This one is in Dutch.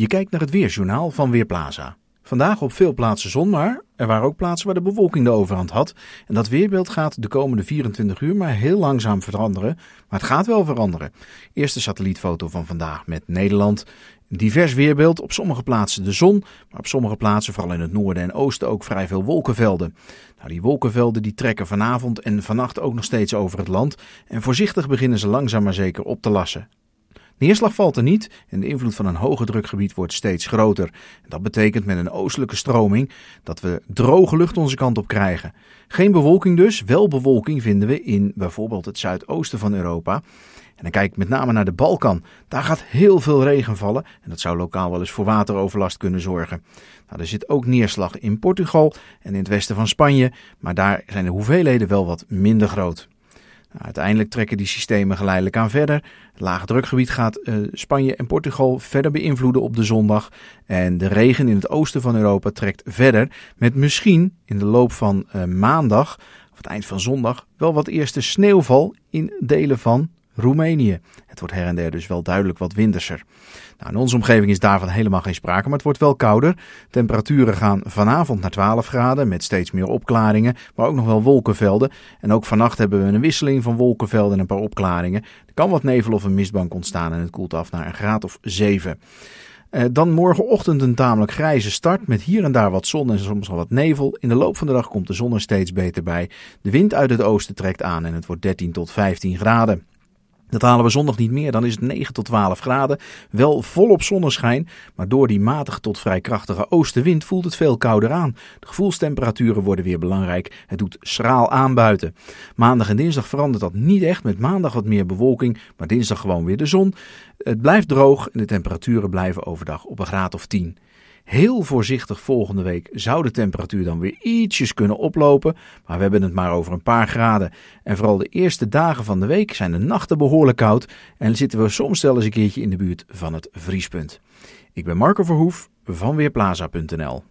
Je kijkt naar het weerjournaal van Weerplaza. Vandaag op veel plaatsen zon, maar er waren ook plaatsen waar de bewolking de overhand had. En dat weerbeeld gaat de komende 24 uur maar heel langzaam veranderen. Maar het gaat wel veranderen. Eerste satellietfoto van vandaag met Nederland. divers weerbeeld, op sommige plaatsen de zon, maar op sommige plaatsen, vooral in het noorden en oosten, ook vrij veel wolkenvelden. Nou, die wolkenvelden die trekken vanavond en vannacht ook nog steeds over het land. En voorzichtig beginnen ze langzaam maar zeker op te lassen. Neerslag valt er niet en de invloed van een hoge drukgebied wordt steeds groter. Dat betekent met een oostelijke stroming dat we droge lucht onze kant op krijgen. Geen bewolking dus, wel bewolking vinden we in bijvoorbeeld het zuidoosten van Europa. En dan kijk ik met name naar de Balkan. Daar gaat heel veel regen vallen en dat zou lokaal wel eens voor wateroverlast kunnen zorgen. Nou, er zit ook neerslag in Portugal en in het westen van Spanje, maar daar zijn de hoeveelheden wel wat minder groot uiteindelijk trekken die systemen geleidelijk aan verder. Het laagdrukgebied gaat eh, Spanje en Portugal verder beïnvloeden op de zondag. En de regen in het oosten van Europa trekt verder. Met misschien in de loop van eh, maandag, of het eind van zondag, wel wat eerste sneeuwval in delen van Roemenië. Het wordt her en der dus wel duidelijk wat winterser. Nou, in onze omgeving is daarvan helemaal geen sprake, maar het wordt wel kouder. Temperaturen gaan vanavond naar 12 graden met steeds meer opklaringen, maar ook nog wel wolkenvelden. En ook vannacht hebben we een wisseling van wolkenvelden en een paar opklaringen. Er kan wat nevel of een mistbank ontstaan en het koelt af naar een graad of 7. Eh, dan morgenochtend een tamelijk grijze start met hier en daar wat zon en soms al wat nevel. In de loop van de dag komt de zon er steeds beter bij. De wind uit het oosten trekt aan en het wordt 13 tot 15 graden. Dat halen we zondag niet meer, dan is het 9 tot 12 graden. Wel volop zonneschijn, maar door die matige tot vrij krachtige oostenwind voelt het veel kouder aan. De gevoelstemperaturen worden weer belangrijk. Het doet schraal aan buiten. Maandag en dinsdag verandert dat niet echt, met maandag wat meer bewolking, maar dinsdag gewoon weer de zon. Het blijft droog en de temperaturen blijven overdag op een graad of 10. Heel voorzichtig volgende week zou de temperatuur dan weer ietsjes kunnen oplopen. Maar we hebben het maar over een paar graden. En vooral de eerste dagen van de week zijn de nachten behoorlijk koud. En zitten we soms zelfs een keertje in de buurt van het vriespunt. Ik ben Marco Verhoef van Weerplaza.nl.